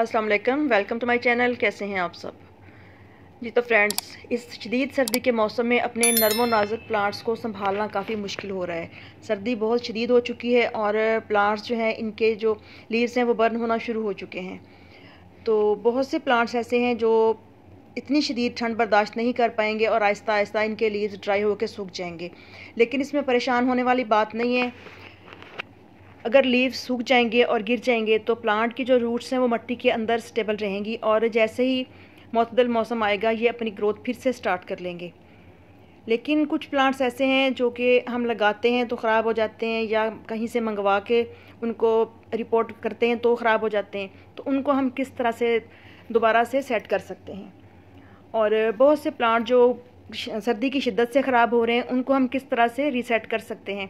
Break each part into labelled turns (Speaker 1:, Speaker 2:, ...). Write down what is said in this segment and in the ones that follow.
Speaker 1: अस्सलाम वालेकुम welcome to my channel कैसे हैं आप सब जी तो फ्रेंड्स इस शदीद सर्दी के मौसम में अपने नरम नाजुक प्लांट्स को संभालना काफ़ी मुश्किल हो रहा है सर्दी बहुत शदीद हो चुकी है और प्लांट्स जो हैं इनके जो लीव्स हैं वो बर्न होना शुरू हो चुके हैं तो बहुत से प्लांट्स ऐसे हैं जो इतनी शदीद ठंड बर्दाश्त नहीं कर पाएंगे और आहिस्ता आहिस्ता इनके लीव्स ड्राई होकर सूख जाएंगे लेकिन इसमें परेशान होने वाली बात नहीं है अगर लीव सूख जाएंगे और गिर जाएंगे तो प्लांट की जो रूट्स हैं वो मट्टी के अंदर स्टेबल रहेंगी और जैसे ही मतदल मौसम आएगा ये अपनी ग्रोथ फिर से स्टार्ट कर लेंगे लेकिन कुछ प्लांट्स ऐसे हैं जो कि हम लगाते हैं तो ख़राब हो जाते हैं या कहीं से मंगवा के उनको रिपोर्ट करते हैं तो ख़राब हो जाते हैं तो उनको हम किस तरह से दोबारा से सेट कर सकते हैं और बहुत से प्लांट जो सर्दी की शिद्दत से ख़राब हो रहे हैं उनको हम किस तरह से रीसेट कर सकते हैं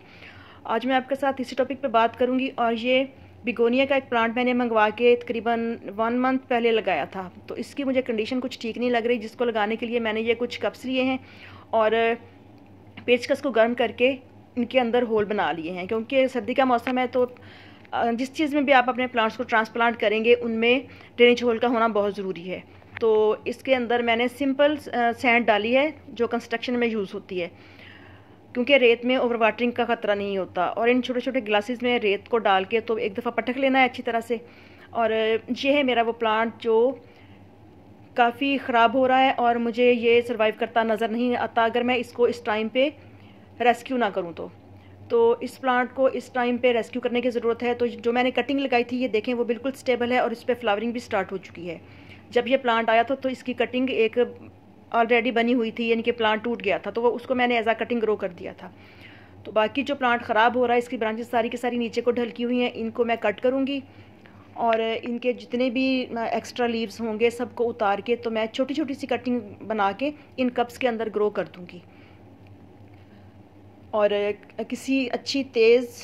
Speaker 1: आज मैं आपके साथ इसी टॉपिक पे बात करूँगी और ये बिगोनिया का एक प्लांट मैंने मंगवा के तकरीबन वन मंथ पहले लगाया था तो इसकी मुझे कंडीशन कुछ ठीक नहीं लग रही जिसको लगाने के लिए मैंने ये कुछ कप्स लिए हैं और पेचकस को गर्म करके इनके अंदर होल बना लिए हैं क्योंकि सर्दी का मौसम है तो जिस चीज़ में भी आप अपने प्लांट्स को ट्रांसप्लांट करेंगे उनमें ड्रेनेज होल का होना बहुत ज़रूरी है तो इसके अंदर मैंने सिंपल सैंड डाली है जो कंस्ट्रक्शन में यूज़ होती है क्योंकि रेत में ओवर वाटरिंग का ख़तरा नहीं होता और इन छोटे छोटे ग्लासेस में रेत को डाल के तो एक दफ़ा पटक लेना है अच्छी तरह से और ये है मेरा वो प्लांट जो काफ़ी ख़राब हो रहा है और मुझे ये सर्वाइव करता नज़र नहीं आता अगर मैं इसको इस टाइम पे रेस्क्यू ना करूँ तो तो इस प्लांट को इस टाइम पे रेस्क्यू करने की ज़रूरत है तो जो मैंने कटिंग लगाई थी ये देखें वो बिल्कुल स्टेबल है और इस पर फ्लावरिंग भी स्टार्ट हो चुकी है जब ये प्लांट आया था तो इसकी कटिंग एक ऑलरेडी बनी हुई थी यानी कि प्लांट टूट गया था तो वो उसको मैंने एज आ कटिंग ग्रो कर दिया था तो बाकी जो प्लांट ख़राब हो रहा है इसकी ब्रांचेस सारी के सारी नीचे को ढलकी हुई हैं इनको मैं कट करूँगी और इनके जितने भी एक्स्ट्रा लीव्स होंगे सबको उतार के तो मैं छोटी छोटी सी कटिंग बना के इन कप्स के अंदर ग्रो कर दूँगी और किसी अच्छी तेज़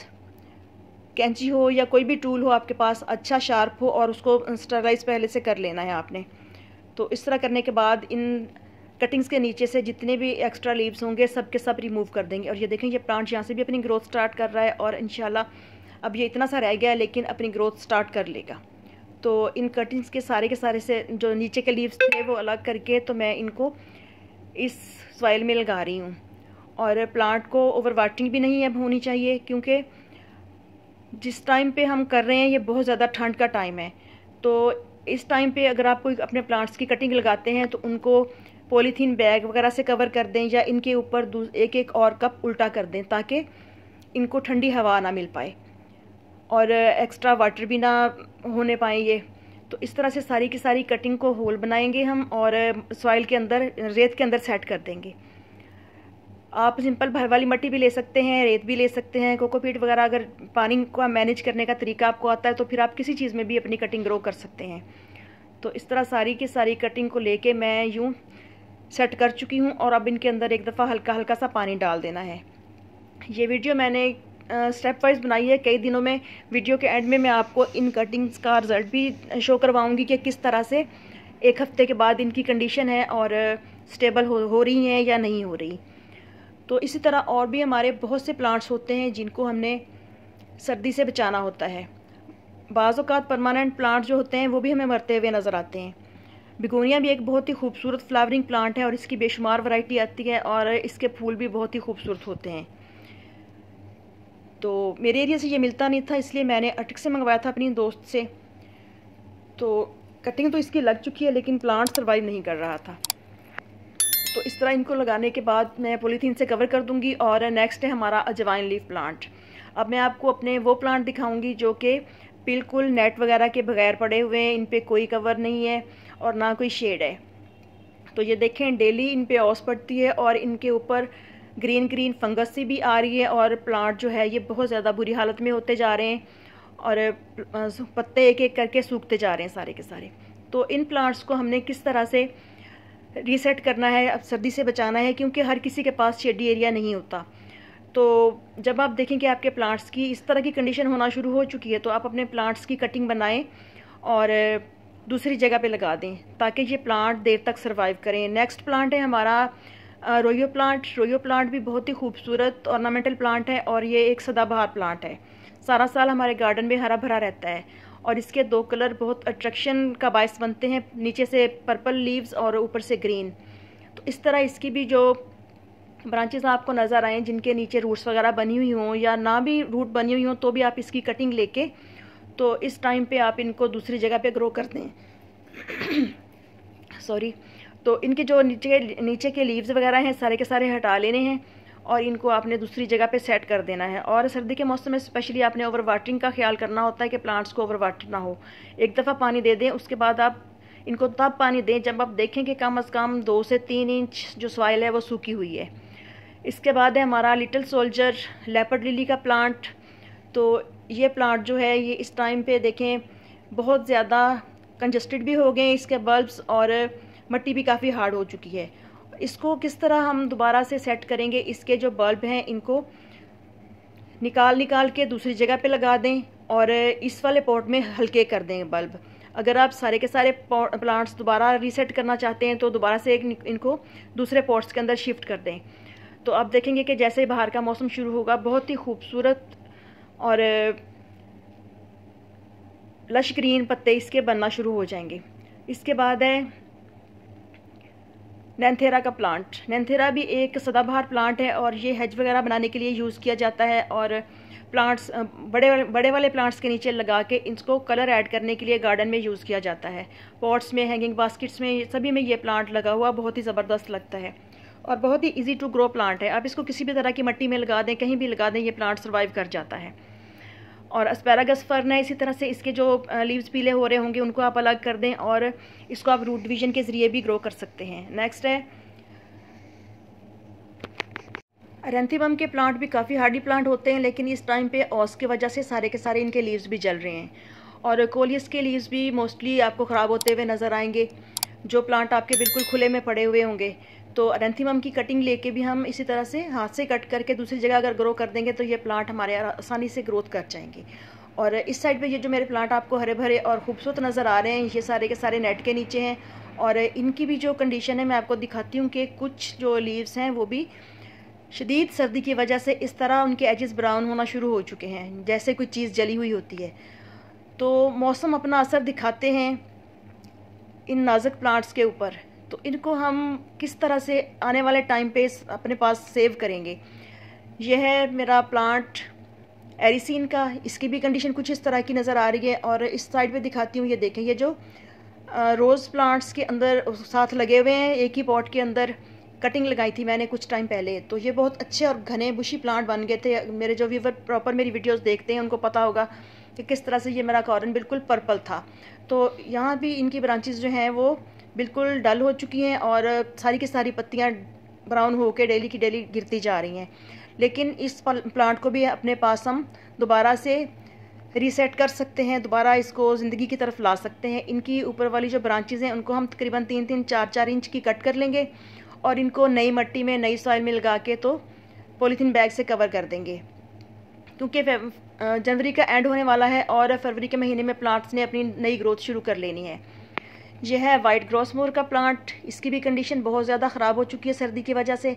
Speaker 1: कैंची हो या कोई भी टूल हो आपके पास अच्छा शार्प हो और उसको स्टरलाइज पहले से कर लेना है आपने तो इस तरह करने के बाद इन कटिंग्स के नीचे से जितने भी एक्स्ट्रा लीव्स होंगे सब के सब रिमूव कर देंगे और ये देखें ये प्लांट यहाँ से भी अपनी ग्रोथ स्टार्ट कर रहा है और इन अब ये इतना सा रह गया है लेकिन अपनी ग्रोथ स्टार्ट कर लेगा तो इन कटिंग्स के सारे के सारे से जो नीचे के लीव्स थे वो अलग करके तो मैं इनको इस सॉइल में लगा रही हूँ और प्लांट को ओवर वाटिंग भी नहीं अब होनी चाहिए क्योंकि जिस टाइम पे हम कर रहे हैं ये बहुत ज़्यादा ठंड का टाइम है तो इस टाइम पे अगर आप कोई अपने प्लांट्स की कटिंग लगाते हैं तो उनको पॉलीथीन बैग वगैरह से कवर कर दें या इनके ऊपर एक एक और कप उल्टा कर दें ताकि इनको ठंडी हवा ना मिल पाए और एक्स्ट्रा वाटर भी ना होने पाए ये तो इस तरह से सारी की सारी कटिंग को होल बनाएंगे हम और सॉइल के अंदर रेत के अंदर सेट कर देंगे आप सिंपल भर वाली मट्टी भी ले सकते हैं रेत भी ले सकते हैं कोकोपीट वगैरह अगर पानी को मैनेज करने का तरीका आपको आता है तो फिर आप किसी चीज़ में भी अपनी कटिंग ग्रो कर सकते हैं तो इस तरह सारी की सारी कटिंग को लेके मैं यूँ सेट कर चुकी हूँ और अब इनके अंदर एक दफ़ा हल्का हल्का सा पानी डाल देना है ये वीडियो मैंने स्टेप वाइज बनाई है कई दिनों में वीडियो के एंड में मैं आपको इन कटिंग्स का रिज़ल्ट भी शो करवाऊँगी कि किस तरह से एक हफ्ते के बाद इनकी कंडीशन है और स्टेबल हो हो रही हैं या नहीं हो रही तो इसी तरह और भी हमारे बहुत से प्लांट्स होते हैं जिनको हमने सर्दी से बचाना होता है बाज़ परमानेंट प्लांट जो होते हैं वो भी हमें मरते हुए नज़र आते हैं बिगोनिया भी एक बहुत ही खूबसूरत फ्लावरिंग प्लांट है और इसकी बेशुमार वैरायटी आती है और इसके फूल भी बहुत ही खूबसूरत होते हैं तो मेरे एरिया से ये मिलता नहीं था इसलिए मैंने अटक से मंगवाया था अपनी दोस्त से तो कटिंग तो इसकी लग चुकी है लेकिन प्लांट सर्वाइव नहीं कर रहा था तो इस तरह इनको लगाने के बाद मैं पोलीथीन से कवर कर दूंगी और नेक्स्ट है हमारा अजवाइन लीफ प्लांट अब मैं आपको अपने वो प्लांट दिखाऊंगी जो कि बिल्कुल नेट वगैरह के बगैर पड़े हुए हैं इन पर कोई कवर नहीं है और ना कोई शेड है तो ये देखें डेली इन पे ओस पड़ती है और इनके ऊपर ग्रीन ग्रीन फंगस सी भी आ रही है और प्लांट जो है ये बहुत ज़्यादा बुरी हालत में होते जा रहे हैं और पत्ते एक एक करके सूखते जा रहे हैं सारे के सारे तो इन प्लांट्स को हमने किस तरह से रीसेट करना है अब सर्दी से बचाना है क्योंकि हर किसी के पास शेडी एरिया नहीं होता तो जब आप देखें कि आपके प्लांट्स की इस तरह की कंडीशन होना शुरू हो चुकी है तो आप अपने प्लांट्स की कटिंग बनाएं और दूसरी जगह पे लगा दें ताकि ये प्लांट देर तक सर्वाइव करें नेक्स्ट प्लांट है हमारा रोयो प्लांट रोयो प्लांट भी बहुत ही खूबसूरत ऑर्नामेंटल प्लांट है और ये एक सदाबहार प्लांट है सारा साल हमारे गार्डन में हरा भरा रहता है और इसके दो कलर बहुत अट्रैक्शन का बायस बनते हैं नीचे से पर्पल लीव्स और ऊपर से ग्रीन तो इस तरह इसकी भी जो ब्रांचेस आपको नज़र आएँ जिनके नीचे रूट्स वगैरह बनी हुई हों या ना भी रूट बनी हुई हों तो भी आप इसकी कटिंग लेके तो इस टाइम पे आप इनको दूसरी जगह पे ग्रो कर दें सॉरी तो इनके जो नीचे नीचे के लीव्स वगैरह हैं सारे के सारे हटा लेने हैं और इनको आपने दूसरी जगह पे सेट कर देना है और सर्दी के मौसम में स्पेशली आपने ओवर वाटरिंग का ख्याल करना होता है कि प्लांट्स को ओवर वाटर ना हो एक दफ़ा पानी दे दें उसके बाद आप इनको तब पानी दें जब आप देखें कि कम अज़ कम दो से तीन इंच जो सॉइल है वो सूखी हुई है इसके बाद है हमारा लिटिल सोल्जर लेपर्ड लिली का प्लांट तो ये प्लांट जो है ये इस टाइम पे देखें बहुत ज़्यादा कंजस्टेड भी हो गए हैं इसके बल्ब्स और मट्टी भी काफ़ी हार्ड हो चुकी है इसको किस तरह हम दोबारा से सेट करेंगे इसके जो बल्ब हैं इनको निकाल निकाल के दूसरी जगह पे लगा दें और इस वाले पॉट में हल्के कर दें बल्ब अगर आप सारे के सारे प्लांट्स दोबारा रीसेट करना चाहते हैं तो दोबारा से एक इनको दूसरे पॉट्स के अंदर शिफ्ट कर दें तो आप देखेंगे कि जैसे ही बाहर का मौसम शुरू होगा बहुत ही खूबसूरत और लश ग्रीन पत्ते इसके बनना शुरू हो जाएंगे इसके बाद है नैनथेरा का प्लांट नैनथेरा भी एक सदाबहार प्लांट है और ये हेज वगैरह बनाने के लिए यूज़ किया जाता है और प्लांट्स बड़े बड़े वाले प्लांट्स के नीचे लगा के इसको कलर ऐड करने के लिए गार्डन में यूज़ किया जाता है पॉट्स में हैंगिंग बास्केट्स में सभी में ये प्लांट लगा हुआ बहुत ही ज़बरदस्त लगता है और बहुत ही ईजी टू ग्रो प्लांट है आप इसको किसी भी तरह की मिट्टी में लगा दें कहीं भी लगा दें ये प्लांट सर्वाइव कर जाता है और अस्पैरागस फर्न है इसी तरह से इसके जो लीव्स पीले हो रहे होंगे उनको आप अलग कर दें और इसको आप रूट डिवीजन के ज़रिए भी ग्रो कर सकते हैं नेक्स्ट है रेंथीबम के प्लांट भी काफ़ी हार्डी प्लांट होते हैं लेकिन इस टाइम पे ओस की वजह से सारे के सारे इनके लीव्स भी जल रहे हैं और कोलियस के लीव्स भी मोस्टली आपको ख़राब होते हुए नज़र आएंगे जो प्लांट आपके बिल्कुल खुले में पड़े हुए होंगे तो अरेंथीमम की कटिंग लेके भी हम इसी तरह से हाथ से कट करके दूसरी जगह अगर ग्रो कर देंगे तो ये प्लांट हमारे आसानी से ग्रोथ कर जाएंगे और इस साइड पे ये जो मेरे प्लांट आपको हरे भरे और खूबसूरत नज़र आ रहे हैं ये सारे के सारे नेट के नीचे हैं और इनकी भी जो कंडीशन है मैं आपको दिखाती हूँ कि कुछ जो लीव्स हैं वो भी शदीद सर्दी की वजह से इस तरह उनके एजेस ब्राउन होना शुरू हो चुके हैं जैसे कोई चीज़ जली हुई होती है तो मौसम अपना असर दिखाते हैं इन नाजुक प्लांट्स के ऊपर तो इनको हम किस तरह से आने वाले टाइम पे अपने पास सेव करेंगे यह है मेरा प्लांट एरिसिन का इसकी भी कंडीशन कुछ इस तरह की नज़र आ रही है और इस साइड पे दिखाती हूँ ये देखें ये जो रोज़ प्लांट्स के अंदर साथ लगे हुए हैं एक ही पॉट के अंदर कटिंग लगाई थी मैंने कुछ टाइम पहले तो ये बहुत अच्छे और घने बुशी प्लांट बन गए थे मेरे जो व्यूवर प्रॉपर मेरी वीडियोज़ देखते हैं उनको पता होगा कि किस तरह से ये मेरा कॉर्न बिल्कुल पर्पल था तो यहाँ भी इनकी ब्रांचेज़ जो हैं वो बिल्कुल डल हो चुकी हैं और सारी की सारी पत्तियाँ ब्राउन होकर डेली की डेली गिरती जा रही हैं लेकिन इस प्लांट को भी अपने पास हम दोबारा से रीसेट कर सकते हैं दोबारा इसको ज़िंदगी की तरफ ला सकते हैं इनकी ऊपर वाली जो ब्रांचेज़ हैं उनको हम तकरीबन तीन तीन चार चार इंच की कट कर लेंगे और इनको नई मट्टी में नई सॉइल में लगा के तो पॉलीथीन बैग से कवर कर देंगे क्योंकि जनवरी का एंड होने वाला है और फरवरी के महीने में प्लांट्स ने अपनी नई ग्रोथ शुरू कर लेनी है यह है वाइट ग्रॉसमोर का प्लांट इसकी भी कंडीशन बहुत ज़्यादा ख़राब हो चुकी है सर्दी की वजह से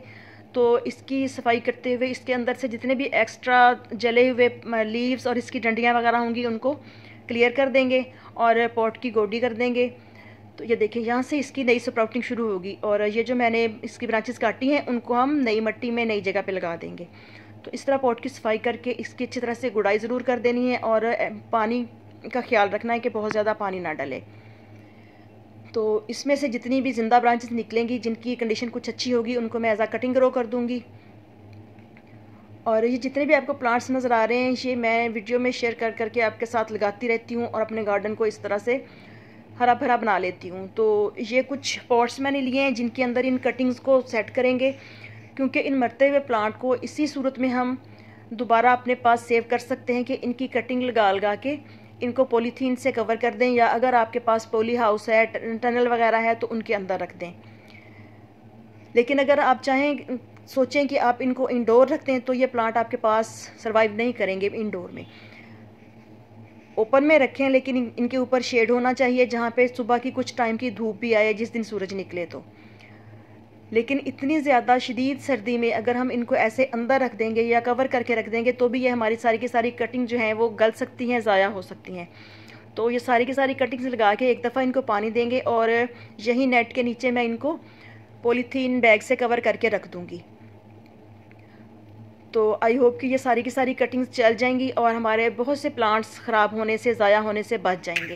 Speaker 1: तो इसकी सफाई करते हुए इसके अंदर से जितने भी एक्स्ट्रा जले हुए लीव्स और इसकी डंडियाँ वगैरह होंगी उनको क्लियर कर देंगे और पॉट की गोडी कर देंगे तो ये देखिए यहाँ से इसकी नई सप्राउटिंग शुरू होगी और ये जो मैंने इसकी ब्रांचेस काटी हैं उनको हम नई मट्टी में नई जगह पे लगा देंगे तो इस तरह पॉट की सफाई करके इसकी अच्छी तरह से गुड़ाई ज़रूर कर देनी है और पानी का ख्याल रखना है कि बहुत ज़्यादा पानी ना डले तो इसमें से जितनी भी ज़िंदा ब्रांचेस निकलेंगी जिनकी कंडीशन कुछ अच्छी होगी उनको मैं एज आ कटिंग ग्रो कर दूँगी और ये जितने भी आपको प्लांट्स नज़र आ रहे हैं ये मैं वीडियो में शेयर कर करके आपके साथ लगाती रहती हूँ और अपने गार्डन को इस तरह से हरा भरा बना लेती हूँ तो ये कुछ पॉट्स मैंने लिए हैं जिनके अंदर इन कटिंग्स को सेट करेंगे क्योंकि इन मरते हुए प्लांट को इसी सूरत में हम दोबारा अपने पास सेव कर सकते हैं कि इनकी कटिंग लगा लगा के इनको पॉलीथीन से कवर कर दें या अगर आपके पास पोली हाउस है टनल वगैरह है तो उनके अंदर रख दें लेकिन अगर आप चाहें सोचें कि आप इनको इंडोर रखते हैं तो ये प्लांट आपके पास सर्वाइव नहीं करेंगे इंडोर में ओपन में रखें लेकिन इनके ऊपर शेड होना चाहिए जहाँ पे सुबह की कुछ टाइम की धूप भी आए जिस दिन सूरज निकले तो लेकिन इतनी ज़्यादा शदीद सर्दी में अगर हम इनको ऐसे अंदर रख देंगे या कवर करके रख देंगे तो भी ये हमारी सारी की सारी कटिंग जो है वो गल सकती हैं ज़ाया हो सकती हैं तो ये सारी की सारी कटिंग्स लगा के एक दफ़ा इनको पानी देंगे और यही नेट के नीचे मैं इनको पोलीथीन बैग से कवर करके रख दूँगी तो आई होप कि ये सारी की सारी कटिंग्स चल जाएंगी और हमारे बहुत से प्लांट्स ख़राब होने से ज़ाया होने से बच जाएंगे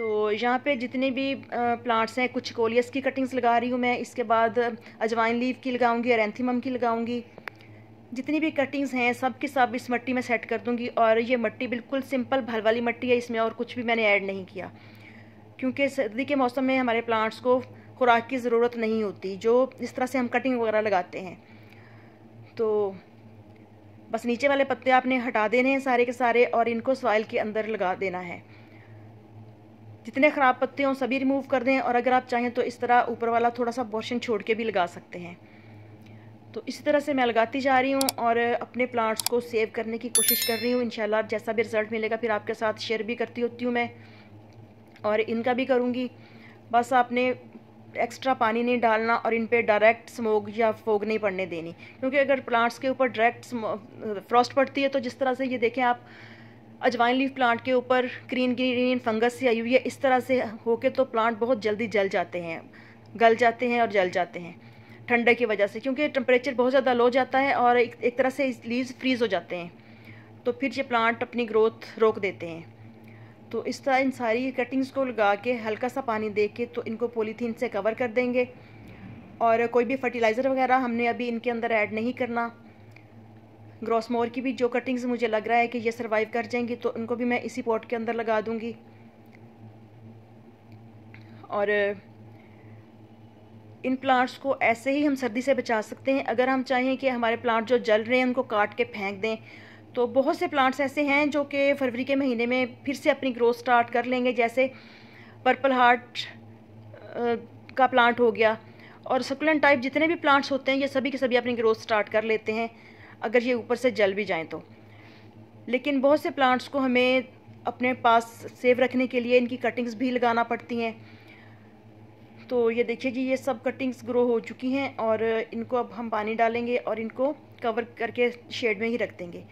Speaker 1: तो यहाँ पे जितने भी प्लांट्स हैं कुछ कोलियस की कटिंग्स लगा रही हूँ मैं इसके बाद अजवाइन लीव की लगाऊंगी एरेंथीमम की लगाऊंगी जितनी भी कटिंग्स हैं सब के सब इस मट्टी में सेट कर दूंगी और ये मट्टी बिल्कुल सिंपल भल वाली मट्टी है इसमें और कुछ भी मैंने ऐड नहीं किया क्योंकि सर्दी के मौसम में हमारे प्लांट्स को खुराक की ज़रूरत नहीं होती जो इस तरह से हम कटिंग वगैरह लगाते हैं तो बस नीचे वाले पत्ते आपने हटा देने हैं सारे के सारे और इनको सॉइल के अंदर लगा देना है जितने ख़राब पत्ते हों सभी रिमूव कर दें और अगर आप चाहें तो इस तरह ऊपर वाला थोड़ा सा पोर्शन छोड़ के भी लगा सकते हैं तो इसी तरह से मैं लगाती जा रही हूँ और अपने प्लांट्स को सेव करने की कोशिश कर रही हूँ इन जैसा भी रिज़ल्ट मिलेगा फिर आपके साथ शेयर भी करती होती हूँ मैं और इनका भी करूँगी बस आपने एक्स्ट्रा पानी नहीं डालना और इन पर डायरेक्ट स्मोक या फोग नहीं पड़ने देनी क्योंकि अगर प्लांट्स के ऊपर डायरेक्ट फ्रॉस्ट पड़ती है तो जिस तरह से ये देखें आप अजवाइन लीफ प्लांट के ऊपर ग्रीन ग्रीन फंगस से आई हुई है इस तरह से होके तो प्लांट बहुत जल्दी जल जाते हैं गल जाते हैं और जल जाते हैं ठंडे की वजह से क्योंकि टेम्परेचर बहुत ज़्यादा लो जाता है और एक, एक तरह से लीव्स फ्रीज़ हो जाते हैं तो फिर ये प्लांट अपनी ग्रोथ रोक देते हैं तो इस तरह इन सारी कटिंग्स को लगा के हल्का सा पानी दे के तो इनको पोलीथीन से कवर कर देंगे और कोई भी फर्टिलाइज़र वगैरह हमने अभी इनके अंदर ऐड नहीं करना ग्रॉस मोर की भी जो कटिंग्स मुझे लग रहा है कि ये सर्वाइव कर जाएंगी तो उनको भी मैं इसी पॉट के अंदर लगा दूंगी और इन प्लांट्स को ऐसे ही हम सर्दी से बचा सकते हैं अगर हम चाहें कि हमारे प्लांट जो जल रहे हैं उनको काट के फेंक दें तो बहुत से प्लांट्स ऐसे हैं जो कि फरवरी के महीने में फिर से अपनी ग्रोथ स्टार्ट कर लेंगे जैसे पर्पल हार्ट का प्लांट हो गया और सकुलेंट टाइप जितने भी प्लांट्स होते हैं ये सभी के सभी अपनी ग्रोथ स्टार्ट कर लेते हैं अगर ये ऊपर से जल भी जाएँ तो लेकिन बहुत से प्लांट्स को हमें अपने पास सेव रखने के लिए इनकी कटिंग्स भी लगाना पड़ती हैं तो ये देखिए जी ये सब कटिंग्स ग्रो हो चुकी हैं और इनको अब हम पानी डालेंगे और इनको कवर करके शेड में ही रख देंगे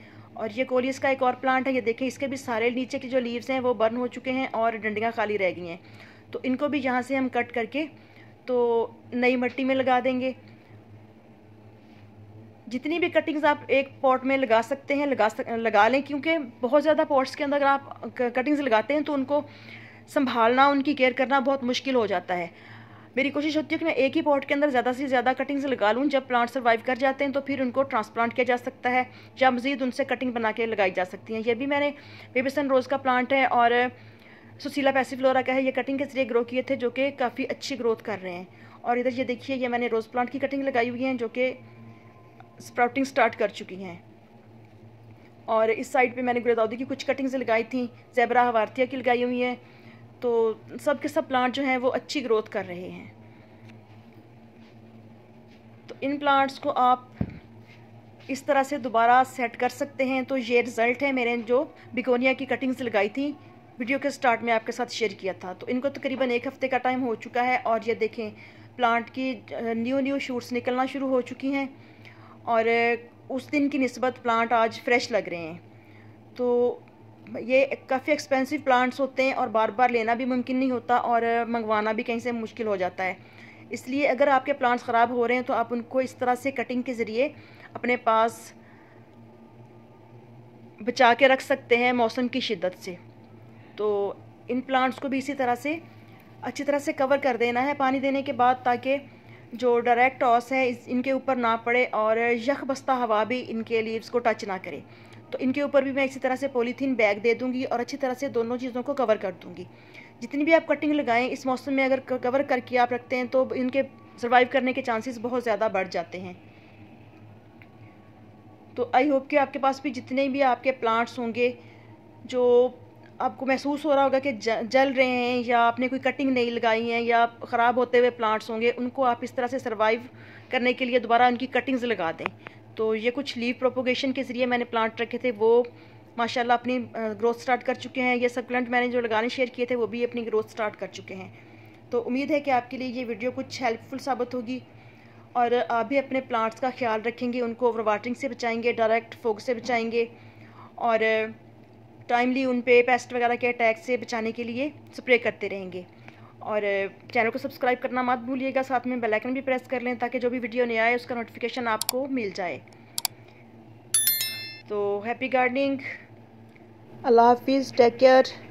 Speaker 1: और ये कोलियस का एक और प्लांट है ये देखें इसके भी सारे नीचे के जो लीव्स हैं वो बर्न हो चुके हैं और डंडियाँ खाली रह गई हैं तो इनको भी यहाँ से हम कट करके तो नई मट्टी में लगा देंगे जितनी भी कटिंग्स आप एक पॉट में लगा सकते हैं लगा सक, लगा लें क्योंकि बहुत ज़्यादा पॉट्स के अंदर अगर आप कटिंग्स लगाते हैं तो उनको संभालना उनकी केयर करना बहुत मुश्किल हो जाता है मेरी कोशिश होती है कि मैं एक ही पॉट के अंदर ज़्यादा से ज़्यादा कटिंग्स लगा लूँ जब प्लांट सर्वाइव कर जाते हैं तो फिर उनको ट्रांसप्लांट किया जा सकता है या मज़ीद उनसे कटिंग बना के लगाई जा सकती हैं यह भी मैंने बेबी सन रोज़ का प्लांट है और सुशीला पैसिफ्लोरा का है ये कटिंग के जरिए ग्रो किए थे जो कि काफ़ी अच्छी ग्रोथ कर रहे हैं और इधर ये देखिए ये मैंने रोज़ प्लांट की कटिंग लगाई हुई है जो कि स्प्राउटिंग स्टार्ट कर चुकी हैं और इस साइड पे मैंने गुलदाउदी की कुछ कटिंग्स लगाई थी जैबरा हवारतिया की लगाई हुई हैं तो सब के सब प्लांट जो हैं वो अच्छी ग्रोथ कर रहे हैं तो इन प्लांट्स को आप इस तरह से दोबारा सेट कर सकते हैं तो ये रिज़ल्ट है मेरे जो बिकोनिया की कटिंग्स लगाई थी वीडियो के स्टार्ट में आपके साथ शेयर किया था तो इनको तकरीबन तो एक हफ़्ते का टाइम हो चुका है और ये देखें प्लांट की न्यू न्यू शूट्स निकलना शुरू हो चुकी हैं और उस दिन की नस्बत प्लांट आज फ्रेश लग रहे हैं तो ये काफ़ी एक्सपेंसिव प्लांट्स होते हैं और बार बार लेना भी मुमकिन नहीं होता और मंगवाना भी कहीं से मुश्किल हो जाता है इसलिए अगर आपके प्लांट्स ख़राब हो रहे हैं तो आप उनको इस तरह से कटिंग के ज़रिए अपने पास बचा के रख सकते हैं मौसम की शिद्दत से तो इन प्लांट्स को भी इसी तरह से अच्छी तरह से कवर कर देना है पानी देने के बाद ताकि जो डायरेक्ट टॉस है इस इनके ऊपर ना पड़े और यख बस्ता हवा भी इनके लीव्स को टच ना करे तो इनके ऊपर भी मैं इसी तरह से पॉलीथीन बैग दे दूंगी और अच्छी तरह से दोनों चीज़ों को कवर कर दूंगी जितनी भी आप कटिंग लगाएं इस मौसम में अगर कवर करके आप रखते हैं तो इनके सर्वाइव करने के चांसेस बहुत ज़्यादा बढ़ जाते हैं तो आई होप कि आपके पास भी जितने भी आपके प्लांट्स होंगे जो आपको महसूस हो रहा होगा कि जल रहे हैं या आपने कोई कटिंग नहीं लगाई है या ख़राब होते हुए प्लांट्स होंगे उनको आप इस तरह से सर्वाइव करने के लिए दोबारा उनकी कटिंग्स लगा दें तो ये कुछ लीव प्रोपोगेशन के ज़रिए मैंने प्लांट रखे थे वो माशाल्लाह अपनी ग्रोथ स्टार्ट कर चुके हैं ये सप्लेंट मैंने जो लगाने शेयर किए थे वो भी अपनी ग्रोथ स्टार्ट कर चुके हैं तो उम्मीद है कि आपके लिए ये वीडियो कुछ हेल्पफुल साबित होगी और आप भी अपने प्लांट्स का ख्याल रखेंगे उनको ओवर वाटरिंग से बचाएंगे डायरेक्ट फोक से बचाएंगे और टाइमली उन पर पेस्ट वगैरह के अटैक से बचाने के लिए स्प्रे करते रहेंगे और चैनल को सब्सक्राइब करना मत भूलिएगा साथ में बेल आइकन भी प्रेस कर लें ताकि जो भी वीडियो नया आए उसका नोटिफिकेशन आपको मिल जाए तो हैप्पी गार्डनिंग अल्लाह हाफिज़ टेक केयर